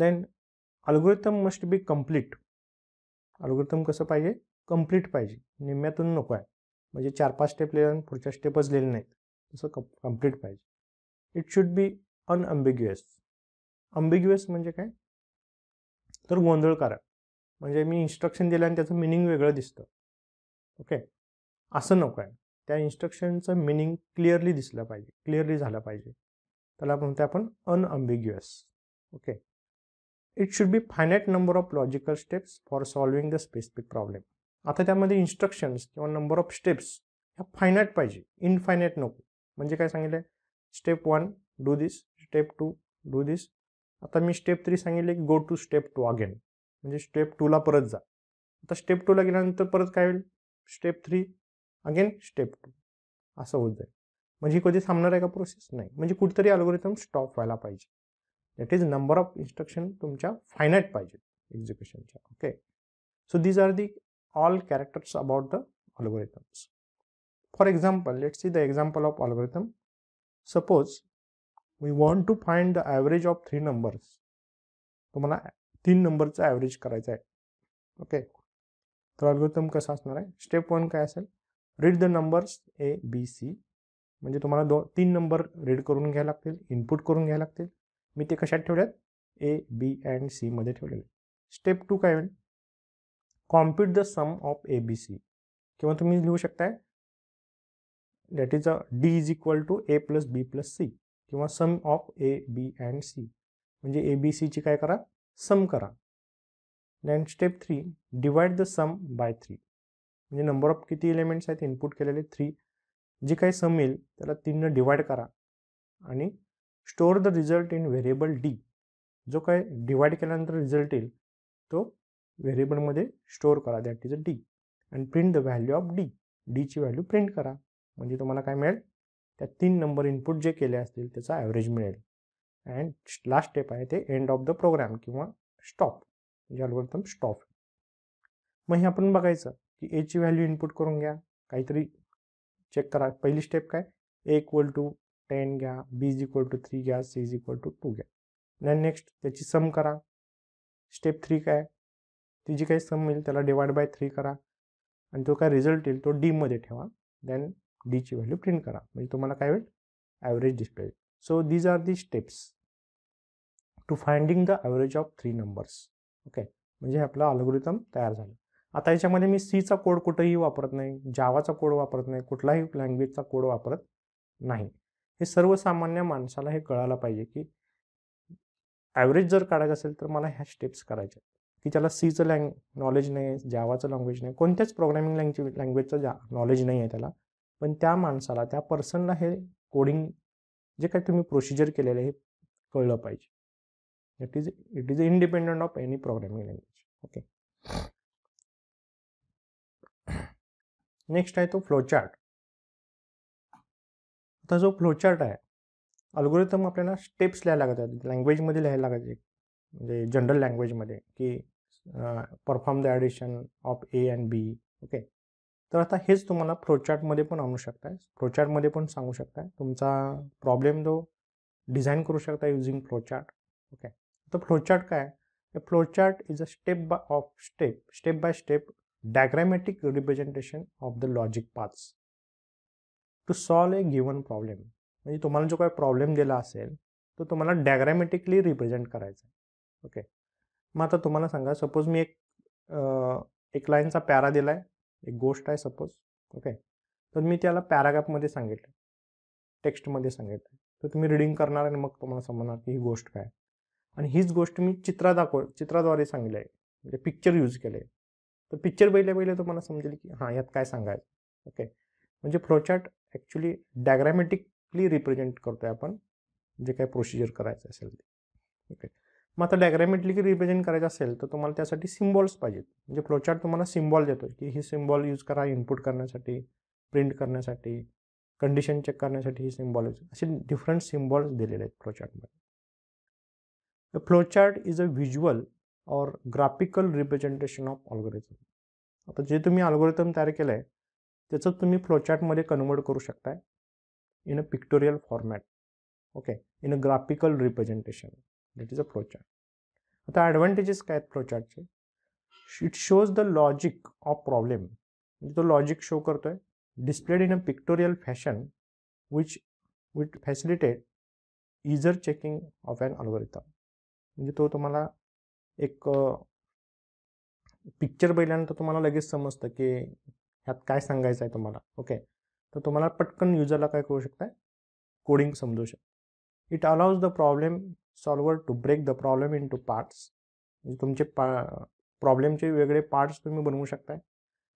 then algorithm must be complete algorithm कसं पाहिजे कम्प्लीट पाहिजे निम्म्यातून नको आहे म्हणजे चार पाच स्टेप आणि पुढच्या स्टेपच लिहिले नाहीत तसं कप कम्प्लीट पाहिजे it should be unambiguous ambiguous म्हणजे काय तर गोंधळकारक म्हणजे मी इन्स्ट्रक्शन दिलं आणि त्याचं मिनिंग वेगळं दिसतं ओके असं नको आहे त्या इन्स्ट्रक्शनचं मिनिंग क्लिअरली दिसलं पाहिजे क्लिअरली झालं पाहिजे त्याला म्हणतो आपण unambiguous okay it should be finite number of logical steps for solving the specific problem आता त्यामध्ये इन्स्ट्रक्शन्स किंवा नंबर ऑफ स्टेप्स ह्या फायनाईट पाहिजे इनफायनाईट नको म्हणजे काय सांगितलं step one do this step two do this आता मी स्टेप थ्री सांगितले की go to step two again म्हणजे स्टेप टूला परत जा आता स्टेप टूला गेल्यानंतर परत काय होईल step three again step to असं होत जाईल म्हणजे ही कधी थांबणार आहे का प्रोसेस नाही म्हणजे कुठेतरी अल्गोरिथम स्टॉप व्हायला पाहिजे that is number of instruction तुमच्या फायनाईट पाहिजे एक्झिक्युशनच्या okay so these are the all characters about the algorithms for example let's see the example of algorithm suppose we want to find the average of three numbers तुम्हाला तीन नंबरचा average करायचा आहे okay तर algorithm कसा असणार आहे step one काय असेल read the numbers A B C म्हणजे तुम्हाला दो तीन नंबर रीड करून घ्यायला लागतील इनपुट करून घ्यायला लागतील मी ते कशात ठेवल्यात ए बी अँड सीमध्ये ठेवलेले स्टेप टू काय होईल compute the sum of A B C किंवा तुम्ही लिहू शकताय that is a D is equal to A plus B plus C किंवा sum of A B and C म्हणजे ए बी सीची काय करा सम करा then step three divide the sum by three म्हणजे नंबर ऑफ किती elements आहेत input केलेले थ्री जे काही सम येईल त्याला तीननं डिवाईड करा आणि store the result in variable D जो काय डिवाईड केल्यानंतर रिझल्ट येईल तो व्हेरिएबलमध्ये स्टोअर करा that is a D and print the value of D डीची व्हॅल्यू प्रिंट करा म्हणजे तुम्हाला काय मिळेल त्या तीन नंबर इनपुट जे केले असतील त्याचा ॲव्हरेज मिळेल अँड लास्ट स्टेप आहे ते एंड ऑफ द प्रोग्राम किंवा स्टॉप म्हणजे अल्गोरिथम स्टॉप मग हे आपण बघायचं की एची व्हॅल्यू इनपुट करून घ्या काहीतरी चेक करा पहिली स्टेप काय ए इक्वल टू टेन घ्या B is equal to three घ्या C is equal to two घ्या देन नेक्स्ट त्याची सम करा स्टेप थ्री काय ती जी काही सम येईल त्याला डिवाइड बाय थ्री करा आणि तो काय रिझल्ट येईल तो डीमध्ये ठेवा दॅन डीची व्हॅल्यू प्रिंट करा म्हणजे तुम्हाला काय होईल average display so these are the steps to finding the average of three numbers okay म्हणजे आपला अल्गोरिथम तयार झाला आता याच्यामध्ये मी सीचा कोड कुठंही वापरत नाही जावाचा कोड वापरत नाही कुठलाही लँग्वेजचा कोड वापरत नाही हे सर्वसामान्य माणसाला हे कळायला पाहिजे की ॲव्हरेज जर काढायचं असेल तर मला ह्या स्टेप्स करायच्या की त्याला सीचं लँग नॉलेज नाही आहे जावाचं लँग्वेज नाही कोणत्याच प्रोग्रॅमिंग लँग्वेज लँग्वेजचं जा नॉलेज नाही आहे त्याला पण त्या माणसाला त्या पर्सनला हे कोडिंग जे काही तुम्ही प्रोसिजर केलेलं आहे हे कळलं पाहिजे it is it is independent of any programming language okay next आहे तो फ्लोचार्ट आता जो फ्लोचार्ट आहे अल्गोरिथम आपल्याला स्टेप्स लिहायला लागत आहेत लँग्वेजमध्ये लिहायला लागायचे म्हणजे जनरल लँग्वेजमध्ये की perform the addition of A and B okay तर आता हेच तुम्हाला फ्लोचार्टमध्ये पण आणू शकताय फ्लोचार्टमध्ये पण सांगू शकता तुमचा प्रॉब्लेम जो डिझाईन करू शकता युझिंग फ्लोचार्ट ओके तर फ्लोचार्ट काय flowchart is a step by of step step by step diagrammatic representation of the logic paths to solve a given problem म्हणजे तुम्हाला जो काही प्रॉब्लेम दिला असेल तो तुम्हाला डायग्रॅमॅटिकली रिप्रेझेंट करायचा आहे ओके मग आता तुम्हाला सांगा सपोज मी एक एक लाईनचा पॅरा दिला आहे एक गोष्ट आहे सपोज ओके तर मी त्याला पॅराग्राफमध्ये सांगितलं टेक्स्टमध्ये सांगितलं तर तुम्ही रिडिंग करणार आणि मग तुम्हाला समजणार की ही गोष्ट काय आणि हीच गोष्ट मी चित्रा दाखव चित्राद्वारे सांगितलं आहे म्हणजे पिक्चर यूज केले तर पिक्चर पहिले पहिले तुम्हाला समजेल की हां यात काय सांगायचं ओके म्हणजे फ्लोचार्ट ॲक्च्युली डायग्रॅमॅटिकली रिप्रेझेंट करतो आहे आपण जे काय प्रोसिजर करायचं असेल ते ओके मग आता डायग्रॅमॅटिकली रिप्रेझेंट करायचं असेल तर तुम्हाला त्यासाठी सिम्बॉल्स पाहिजेत म्हणजे फ्लोचार्ट तुम्हाला सिम्बॉल देतो की हे सिम्बॉल यूज करा इनपुट करण्यासाठी प्रिंट करण्यासाठी कंडिशन चेक करण्यासाठी ही सिम्बॉल यूज असे डिफरंट सिम्बॉल्स दिलेले आहेत फ्लोचार्टमध्ये flowchart is a visual or graphical representation of algorithm आता जे तुम्ही अल्गोरिथम तयार केलं आहे त्याचं तुम्ही फ्लोचार्टमध्ये कन्वर्ट करू शकताय in a pictorial format okay in a graphical representation that is a flowchart आता ॲडव्हान्टेजेस काय आहेत फ्लोचार्टचे it shows the logic of problem म्हणजे तो लॉजिक शो करतो आहे displayed in a pictorial fashion which with facilitate easier checking of an algorithm म्हणजे तो तुम्हाला एक पिक्चर बघितल्यानंतर तुम्हाला लगेच समजतं की ह्यात काय सांगायचं आहे तुम्हाला ओके तर तुम्हाला पटकन युजरला काय करू शकता कोडिंग समजू शकता it allows the problem solver to break the problem into parts म्हणजे तुमचे पा प्रॉब्लेमचे वेगळे पार्ट्स तुम्ही बनवू शकताय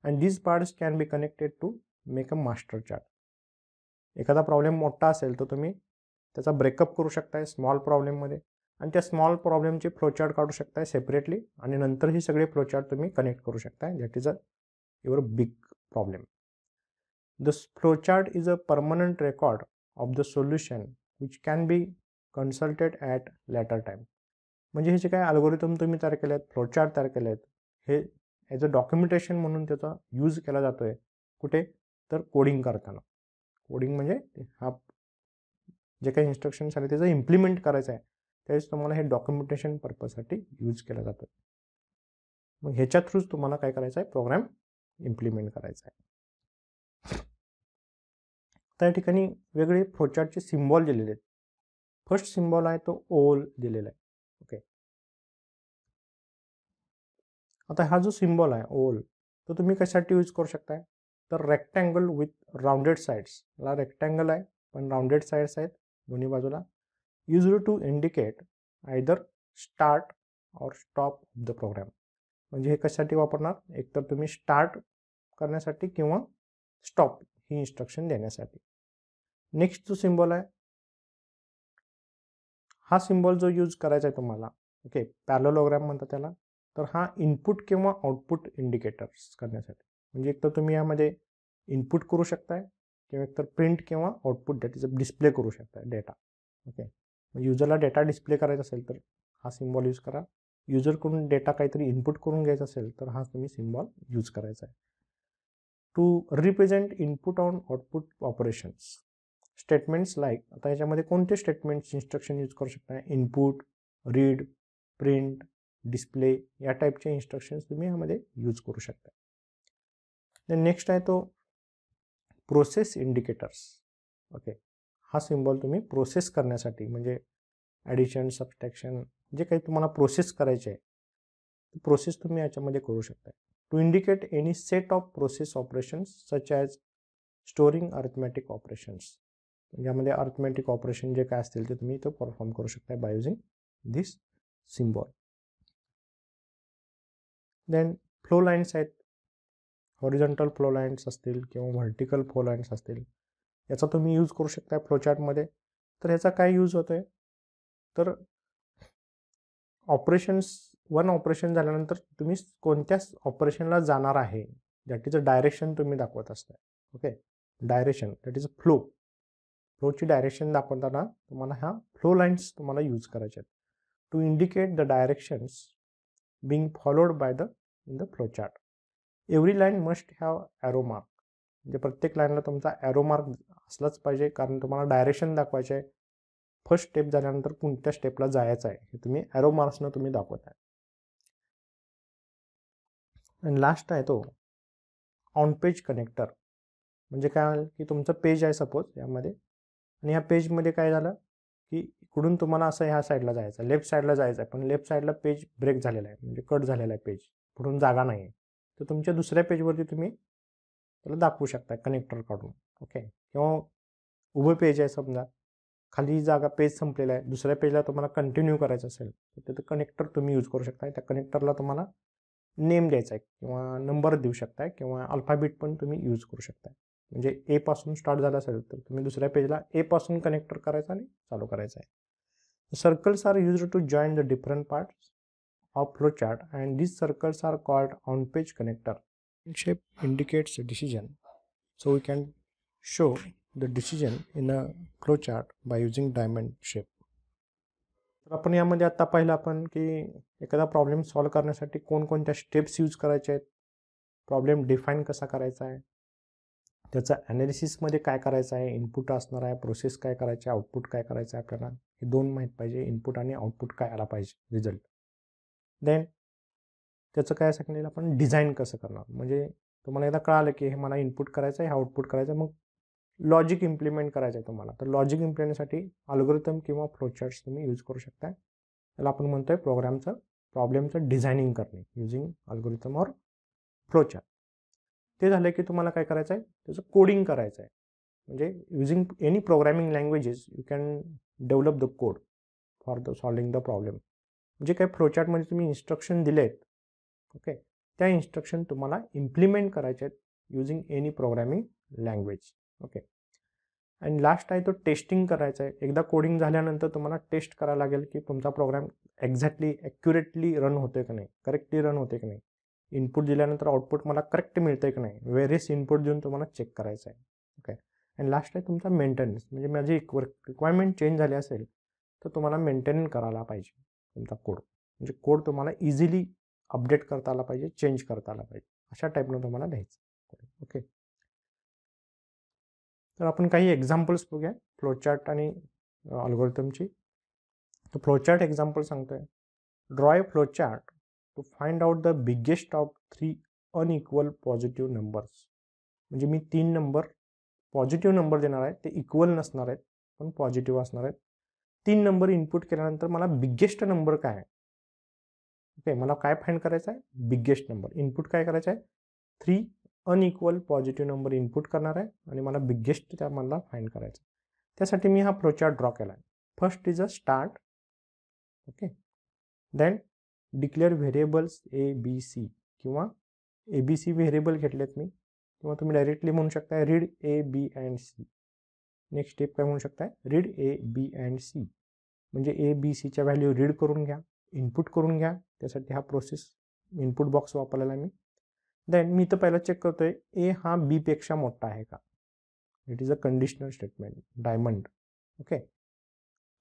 and this parts can be connected to make a master chart एखादा प्रॉब्लेम मोठा असेल तर तुम्ही त्याचा ब्रेकअप करू शकताय स्मॉल प्रॉब्लेममध्ये आणि त्या स्मॉल प्रॉब्लेमचे फ्लोचार्ट काढू शकताय सेपरेटली आणि नंतर ही सगळे फ्लोचार्ट तुम्ही कनेक्ट करू शकताय that is a your big problem the flowchart is a permanent record of the solution which can be consulted at later time म्हणजे हे जे काय अल्गोरिथम तुम्ही तयार केले आहेत फ्लोचार्ट तयार केले आहेत हे ॲज अ डॉक्युमेंटेशन म्हणून त्याचा यूज केला जातो आहे कुठे तर कोडिंग करताना कोडिंग म्हणजे हा जे काही इन्स्ट्रक्शन्स आले त्याचं इम्प्लिमेंट करायचं आहे त्यावेळेस तुम्हाला हे डॉक्युमेंटेशन पर्पजसाठी यूज केलं जातं मग ह्याच्या थ्रूच तुम्हाला काय करायचं आहे प्रोग्राम इम्प्लिमेंट करायचा आहे त्या ठिकाणी वेगळे फ्लोचार्टचे सिम्बॉल दिलेले आहेत फर्स्ट सिम्बॉल आहे तो ओल दिलेला आहे ओके आता हा जो सिम्बॉल आहे ओल तो तुम्ही कशासाठी यूज करू शकताय तर रेक्टँगल विथ राऊंडेड साईड्स हा रेक्टँगल आहे पण राऊंडेड साईड्स आहेत दोन्ही बाजूला used to indicate either start or stop the program म्हणजे हे कशासाठी वापरणार एकतर तुम्ही स्टार्ट करण्यासाठी किंवा स्टॉप ही इन्स्ट्रक्शन देण्यासाठी नेक्स्ट जो सिम्बॉल आहे हा सिम्बॉल जो यूज करायचा आहे तुम्हाला ओके पॅलोलोग्रॅम म्हणतात त्याला तर हा इनपुट किंवा आउटपुट इंडिकेटर्स करण्यासाठी म्हणजे एकतर तुम्ही यामध्ये इनपुट करू शकताय किंवा एकतर प्रिंट किंवा आउटपुट डेट डिस्प्ले करू शकताय डेटा ओके युजरला डेटा डिस्प्ले करायचा असेल तर हा सिम्बॉल यूज करा युजरकडून डेटा काहीतरी इनपुट करून घ्यायचा असेल तर हा तुम्ही सिम्बॉल यूज करायचा आहे to represent input on output operations statements like आता याच्यामध्ये कोणते स्टेटमेंट्स इन्स्ट्रक्शन यूज करू शकता इनपुट रीड प्रिंट डिस्प्ले या टाईपचे इन्स्ट्रक्शन्स तुम्ही यामध्ये यूज करू शकता नेक्स्ट आहे तो प्रोसेस इंडिकेटर्स ओके हा सिम्बॉल तुम्ही प्रोसेस करण्यासाठी म्हणजे ॲडिशन सबस्ट्रॅक्शन जे काही तुम्हाला प्रोसेस करायचे आहे प्रोसेस तुम्ही याच्यामध्ये करू शकता to indicate any set of process operations such as storing arithmetic operations यामध्ये अर्थमॅटिक ऑपरेशन जे काय असतील ते तुम्ही इथं परफॉर्म करू शकता by using this symbol then flow lines आहेत हॉरिझॉन्टल फ्लो लाईन्स असतील किंवा व्हर्टिकल फ्लो लाईन्स असतील याचा तुम्ही यूज करू शकता फ्लोचार्टमध्ये तर ह्याचा काय यूज होतो आहे तर ऑपरेशन्स वन ऑपरेशन झाल्यानंतर तुम्ही कोणत्या ऑपरेशनला जाणार आहे दॅट इज अ डायरेक्शन तुम्ही दाखवत असता okay direction that is a flow फ्लोची डायरेक्शन दाखवताना तुम्हाला ह्या फ्लो लाईन्स तुम्हाला यूज करायच्या आहेत to indicate the directions being followed by the in the flow chart every line must have arrow mark म्हणजे प्रत्येक लाईनला तुमचा ॲरो मार्क असलाच पाहिजे कारण तुम्हाला डायरेक्शन दाखवायचे आहे फर्स्ट स्टेप झाल्यानंतर कोणत्या स्टेपला जायचं आहे हे तुम्ही ॲरो मार्क्सनं तुम्ही दाखवत आहे आणि लास्ट आहे तो ऑन पेज कनेक्टर म्हणजे काय की तुमचं पेज आहे सपोज यामध्ये आणि ह्या पेजमध्ये काय झालं की इकडून तुम्हाला असं ह्या साईडला जायचं आहे लेफ्ट साईडला जायचं आहे पण लेफ्ट साईडला पेज ब्रेक झालेला आहे म्हणजे कट झालेला आहे पेज पुढून जागा नाही आहे तर तुमच्या दुसऱ्या पेजवरती तुम्ही त्याला दाखवू शकता कनेक्टर काढून ओके किंवा उभं पेज आहे समजा खाली जागा पेज संपलेला आहे दुसऱ्या पेजला तुम्हाला कंटिन्यू करायचं असेल तर तिथं कनेक्टर तुम्ही यूज करू शकता त्या कनेक्टरला तुम्हाला नेम द्यायचा आहे किंवा नंबर देऊ शकताय किंवा अल्फाबेट पण तुम्ही यूज करू शकताय म्हणजे एपासून स्टार्ट झाला असेल तर तुम्ही दुसऱ्या पेजला एपासून कनेक्टर करायचा आणि चालू करायचं आहे circles are use to join the different parts of flow chart and this circles are called on page connector shape indicates a decision. So we can show the decision in a chart by using diamond shape. तर आपण यामध्ये आत्ता पाहिलं आपण की एखादा problem solve करण्यासाठी कोणकोणत्या स्टेप्स यूज करायचे आहेत प्रॉब्लेम डिफाईन कसा करायचा आहे त्याचा ॲनालिसिसमध्ये काय करायचं आहे इनपुट असणार आहे प्रोसेस काय करायचं आहे आउटपुट काय करायचं आहे आपल्याला हे दोन माहीत पाहिजे इनपुट आणि आउटपुट काय आला पाहिजे रिझल्ट देन त्याचं काय सांगितलं आपण डिझाईन कसं करणार म्हणजे तुम्हाला एकदा कळालं की हे मला इनपुट करायचं आहे हे आउटपुट करायचं आहे मग लॉजिक इम्प्लिमेंट करायचं आहे तुम्हाला तर लॉजिक इम्प्लिमेंटसाठी अल्गोरिथम किंवा फ्लोचार्ट्स तुम्ही यूज करू शकता त्याला आपण म्हणतो आहे प्रोग्रामचं प्रॉब्लेमचं डिझायनिंग करणे युझिंग अल्गोरिथम और फ्लोचार्ट ते झालं की तुम्हाला काय करायचं आहे त्याचं कोडिंग करायचं आहे म्हणजे using any programming languages you can develop the code for the solving the problem जे काही फ्लोचार्टमध्ये तुम्ही इन्स्ट्रक्शन दिलेत ओके त्या इन्स्ट्रक्शन तुम्हाला इम्प्लिमेंट करायचे आहेत using any programming language okay and last आहे तो टेस्टिंग करायचा आहे एकदा कोडिंग झाल्यानंतर तुम्हाला टेस्ट करायला लागेल की तुमचा प्रोग्राम एक्झॅक्टली ॲक्युरेटली रन होतोय की नाही करेक्टली रन होते की नाही इनपुट दिल्यानंतर आउटपुट मला करेक्ट मिळते की नाही वेरियस इनपुट देऊन तुम्हाला चेक करायचं आहे ओके अँड लास्ट आहे तुमचा मेंटेनन्स म्हणजे माझी रिक्वायरमेंट चेंज झाली असेल तर तुम्हाला मेंटेन करायला पाहिजे तुमचा कोड म्हणजे कोड तुम्हाला इझिली अपडेट करता आला पाहिजे चेंज करता आला पाहिजे अशा टाईपनं तुम्हाला द्यायचं ओके तर आपण काही एक्झाम्पल्स बघूया फ्लोचार्ट आणि अल्गोरिथमची तो फ्लोचार्ट एक्झाम्पल सांगतोय draw flowchart to find out the biggest of three unequal positive numbers म्हणजे मी तीन नंबर पॉझिटिव्ह नंबर देणार आहे ते इक्वल नसणार आहेत पण पॉझिटिव्ह असणार आहेत तीन नंबर इनपुट केल्यानंतर मला बिगेस्ट नंबर काय आहे ओके मला काय फाईंड करायचं आहे बिग्गेस्ट नंबर इनपुट काय करायचं आहे three unequal positive number input करणार आहे आणि मला बिग्गेस्ट त्या मला फाईंड करायचं त्यासाठी मी हा प्रोचार ड्रॉ केला आहे first is a start okay then declare variables A B C किंवा ए बी सी व्हेरिएबल घेतलेत मी किंवा तुम्ही डायरेक्टली म्हणू शकताय read A B and C next step काय म्हणू शकताय read A B and C म्हणजे ए बी सीच्या व्हॅल्यू रीड करून घ्या इनपुट करून घ्या त्यासाठी हा प्रोसेस इनपुट बॉक्स वापरलेला मी देन मी तर पहिला चेक करतोय ए हा बीपेक्षा मोठा आहे का it is a conditional statement diamond okay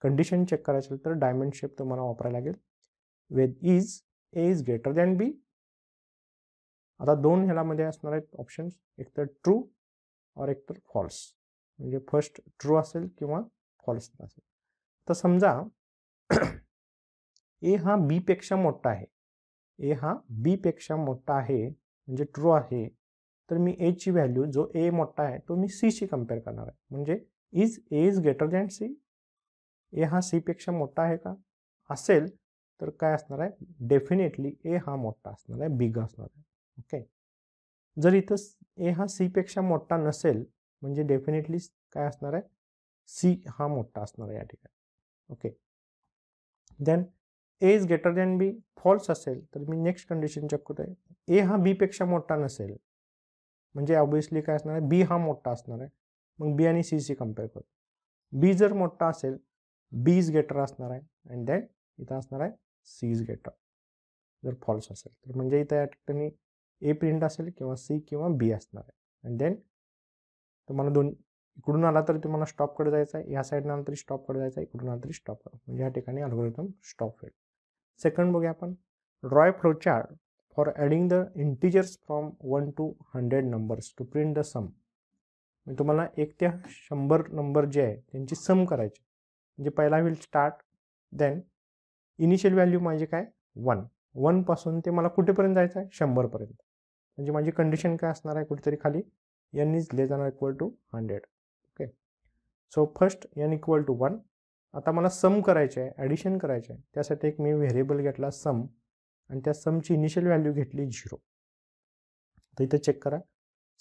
condition check करायचं तर डायमंड शेप तुम्हाला वापरायला लागेल whether is A is greater than B आता दोन ह्यालामध्ये असणार आहेत ऑप्शन्स एक तर ट्रू और एक तर फॉल्स म्हणजे फर्स्ट ट्रू असेल किंवा फॉल्स असेल तर समजा ए हा बीपेक्षा मोठा आहे ए हा बीपेक्षा मोठा आहे म्हणजे ट्रू आहे तर मी एची व्हॅल्यू जो ए मोठा आहे तो मी सीशी कम्पेअर करणार आहे म्हणजे is A is greater than C A हा सीपेक्षा मोठा आहे का असेल तर काय असणार आहे डेफिनेटली ए हा मोठा असणार आहे बिग असणार आहे ओके जर इथं ए हा सीपेक्षा मोठा नसेल म्हणजे डेफिनेटली काय असणार आहे सी हा मोठा असणार आहे या ठिकाणी okay then A is than B false असेल तर मी नेक्स्ट कंडिशन चेक करतो आहे ए हा बीपेक्षा मोठा नसेल म्हणजे ऑब्वियसली काय असणार आहे बी हा मोठा असणार आहे मग बी आणि सी सी कम्पेअर करतो बी जर मोठा असेल बी इज असणार आहे अँड देन इथं असणार आहे सी इज जर फॉल्स असेल तर म्हणजे इथं या ठिकाणी ए प्रिंट असेल किंवा सी किंवा बी असणार आहे अँड देन तुम्हाला दोन इकडून आला तर तुम्हाला स्टॉपकडे जायचं आहे या साईडनं आला तरी स्टॉपकडे जायचं आहे इकडून आला तरी स्टॉप म्हणजे या ठिकाणी अल्गोरिथम स्टॉप होईल सेकंड बघूया आपण draw flowchart for adding the integers from one to hundred numbers to print the sum म्हणजे तुम्हाला एक ते शंभर नंबर जे आहे त्यांची सम करायची म्हणजे पहिला will start then initial value माझी काय वन वनपासून ते मला कुठेपर्यंत जायचं आहे शंभरपर्यंत म्हणजे माझी कंडिशन काय असणार आहे कुठेतरी खाली N is less than equal to hundred okay so first N equal to one आता मला सम करायचे आहे ॲडिशन करायचे आहे त्यासाठी एक मी व्हेरिएबल घेतला सम आणि त्या समची इनिशियल व्हॅल्यू घेतली झिरो तर इथं चेक करा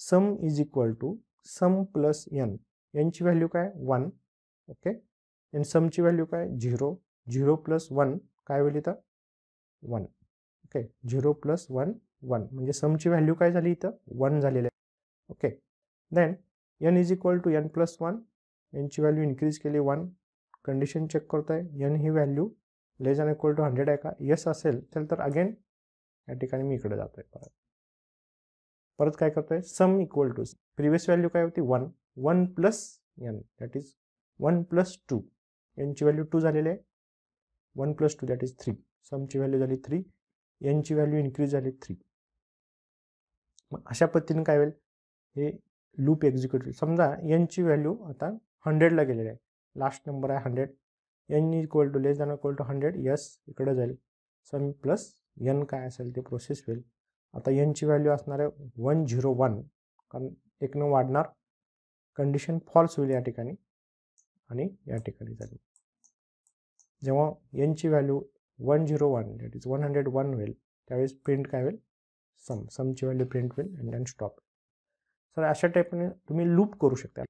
sum is equal to sum plus N एनची व्हॅल्यू काय वन ओके एन समची व्हॅल्यू काय झिरो झिरो प्लस वन काय होईल इथं one okay zero plus one one म्हणजे समची व्हॅल्यू काय झाली इथं वन झालेली आहे okay then N is equal to N plus one यांची व्हॅल्यू इन्क्रीज केली वन कंडिशन चेक करतोय N he value less and equal to hundred आहे का यस असेल तर अगेन या ठिकाणी मी इकडे जातोय परत परत काय करतोय sum equal to previous value काय होती one one plus N that is one plus two एनची व्हॅल्यू टू झालेली आहे one plus two that is three समची व्हॅल्यू झाली थ्री एनची व्हॅल्यू इन्क्रीज झाली थ्री मग अशा पद्धतीने काय होईल हे लूप एक्झिक्युटिव्ह होईल समजा ची व्हॅल्यू आता हंड्रेडला गेलेली आहे लास्ट नंबर आहे hundred N equal to less than equal to hundred yes इकडे जाईल सम प्लस एन काय असेल ते प्रोसेस होईल आता एनची व्हॅल्यू असणार आहे वन झिरो वन कारण न वाढणार कंडिशन फॉल्स होईल या ठिकाणी आणि या ठिकाणी जाईल जेव्हा एनची value one zero one that is one hundred one होईल त्यावेळेस प्रिंट काय होईल सम समची व्हॅल्यू प्रिंट होईल अँड दॅन स्टॉप सर अशा टाईपने तुम्ही लूप करू शकता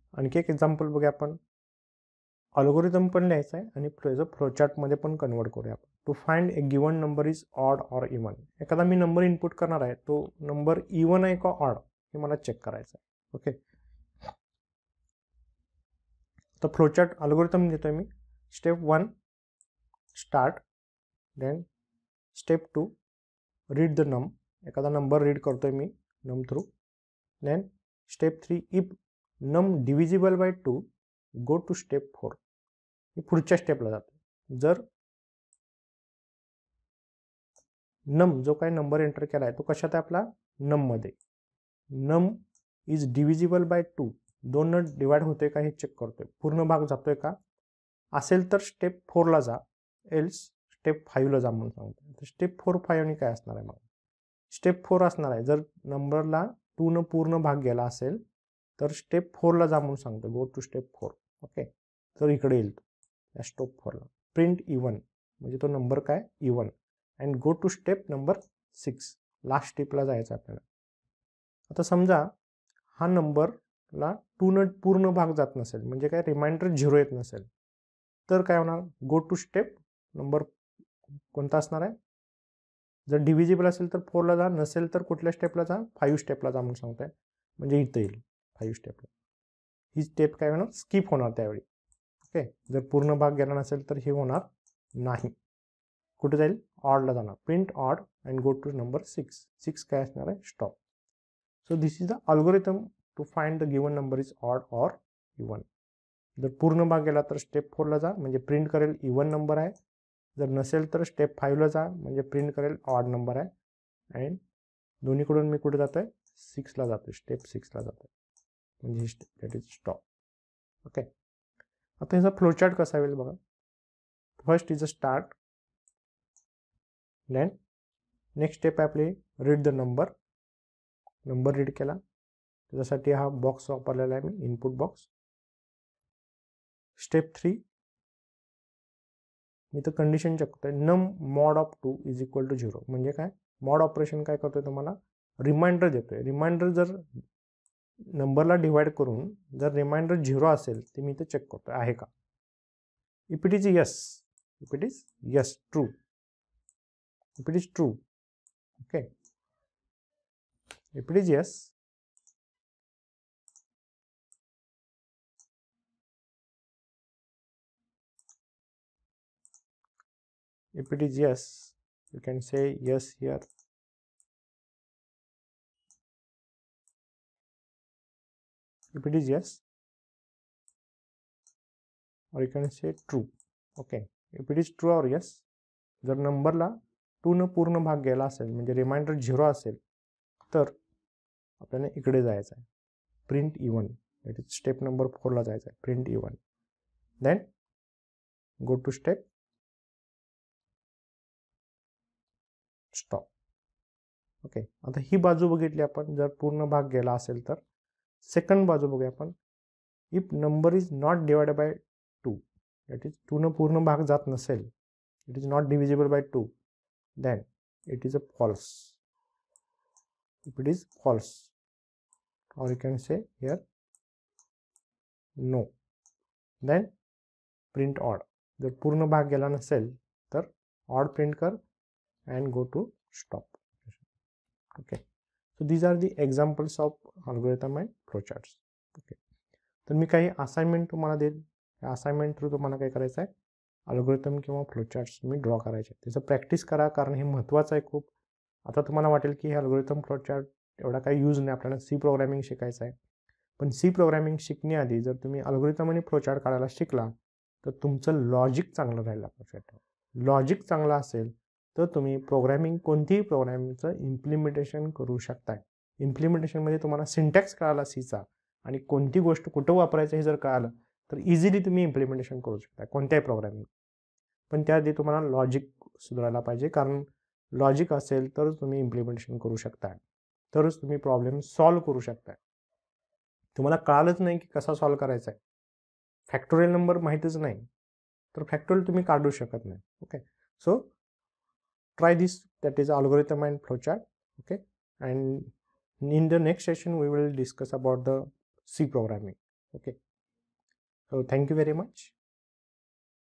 आणखी एक एक्झाम्पल बघूया आपण अल्गोरिदम पण लिहायचा आहे आणि फ्लो फ्लोचार्टमध्ये पण कन्वर्ट करूया आपण to find a given number is odd or even एखादा मी नंबर इनपुट करणार आहे तो नंबर इवन आहे का ऑड हे मला चेक करायचं आहे ओके तर फ्लोचार्ट अल्गोरिदम घेतो आहे मी step one start then step two read the num एखादा नंबर रीड करतो आहे मी num through then step three if num divisible by two go to step four मी पुढच्या स्टेपला जातो जर नम जो काही नंबर एंटर केला आहे तो कशात आहे आपला नममध्ये num is divisible by two दोन डिवाइड होतोय का हे चेक करतोय पूर्ण भाग जातोय का असेल तर स्टेप फोरला जा एल्स स्टेप फाईव्हला जा म्हणून सांगतो स्टेप फोर फाईव्ह आणि काय असणार आहे मग स्टेप फोर असणार आहे जर नंबरला टू न पूर्ण भाग गेला असेल तर स्टेप फोरला जा म्हणून सांगतो go to step four okay तर इकडे येईल तो या स्टोप फॉरला प्रिंट इवन म्हणजे तो नंबर काय even and go to step number six last स्टेपला जायचं आपल्याला आता समजा हा नंबरला टू न पूर्ण भाग जात नसेल म्हणजे काय रिमाइंडर झिरो येत नसेल तर काय होणार गो टू स्टेप नंबर कोणता असणार आहे जर डिव्हिजिबल असेल तर फोरला जा नसेल तर कुठल्या स्टेपला जा फाईव्ह स्टेपला जा म्हणून सांगताय म्हणजे इथं येईल फाईव्ह स्टेपला ही स्टेप काय होणार स्किप होणार त्यावेळी ओके जर पूर्ण भाग गेला नसेल तर हे होणार नाही कुठे जाईल ऑडला जाणार print odd and go to number six six काय असणार आहे stop so this is the algorithm to find the given number is odd or even जर पूर्ण भाग गेला तर स्टेप फोरला जा म्हणजे प्रिंट करेल इवन नंबर आहे जर नसेल तर स्टेप फाईव्हला जा म्हणजे प्रिंट करेल ऑड नंबर आहे अँड दोन्हीकडून मी कुठे जातो आहे सिक्सला जातो स्टेप सिक्सला जातो म्हणजे दॅट इज स्टॉप ओके आता ह्याचा फ्लोचार्ट कसा होईल बघा first is a start then next step आहे आपली read the number number read केला त्याच्यासाठी हा बॉक्स वापरलेला आहे मी इनपुट बॉक्स स्टेप थ्री मी तर condition check num mod of two is equal to zero म्हणजे काय मॉड ऑपरेशन काय करतोय तुम्हाला रिमाइंडर देतोय रिमाइंडर जर नंबरला डिवाइड करून जर रिमाइंडर झिरो असेल ते मी इथे चेक करतो आहे का if it is yes if it is yes true if it is true okay if it is yes if it is yes you can say yes here if it is yes or you can say true okay if it is true or yes जर नंबरला to न पूर्ण भाग गेला असेल म्हणजे reminder zero असेल तर आपल्याला इकडे जायचं आहे print even it is step number फोरला जायचं आहे print even then go to step stop okay आता ही बाजू बघितली आपण जर पूर्ण भाग गेला असेल तर सेकंड बाजू बघूया आपण if number is not divided by two that is two न पूर्ण भाग जात नसेल it is not divisible by two then it is a false if it is false or you can say here no then print odd जर पूर्ण भाग गेला नसेल तर ऑड प्रिंट कर and go to stop okay so these are the examples of algorithm and flowcharts okay तर मी काही असाइनमेंट तुम्हाला देईल असाइनमेंट थ्रू तुम्हाला काय करायचं आहे अल्गोरिथम किंवा फ्लोचार्ट्स मी ड्रॉ करायचे त्याचं प्रॅक्टिस करा कारण हे महत्त्वाचं आहे खूप आता तुम्हाला वाटेल की हे अल्गोरिथम फ्लोचार्ट एवढा काही यूज नाही आपल्याला सी प्रोग्रॅमिंग शिकायचं आहे पण सी प्रोग्रॅमिंग शिकण्याआधी जर तुम्ही अल्गोरिथम आणि फ्लोचार्ट काढायला शिकला तर तुमचं लॉजिक चांगलं राहील लॉजिक चांगला असेल तर तुम्ही प्रोग्रॅमिंग कोणतीही प्रोग्रॅमिंगचं इम्प्लिमेंटेशन करू शकताय इम्प्लिमेंटेशनमध्ये म्हणजे तुम्हाला सिंटॅक्स कळाला सीचा आणि कोणती गोष्ट कुठं वापरायचं हे जर कळालं तर इझिली तुम्ही इम्प्लिमेंटेशन करू शकता कोणत्याही प्रोग्रॅमिंग पण त्याआधी तुम्हाला लॉजिक सुधारायला पाहिजे कारण लॉजिक असेल तरच तुम्ही इम्प्लिमेंटेशन करू शकता तरच तुम्ही प्रॉब्लेम सॉल्व करू शकता तुम्हाला कळालंच नाही की कसा सॉल्व करायचा आहे फॅक्टोरियल नंबर माहीतच नाही तर फॅक्टोरियल तुम्ही काढू शकत नाही okay so try this that is algorithm and flowchart okay and in the next session we will discuss about the c programming okay so thank you very much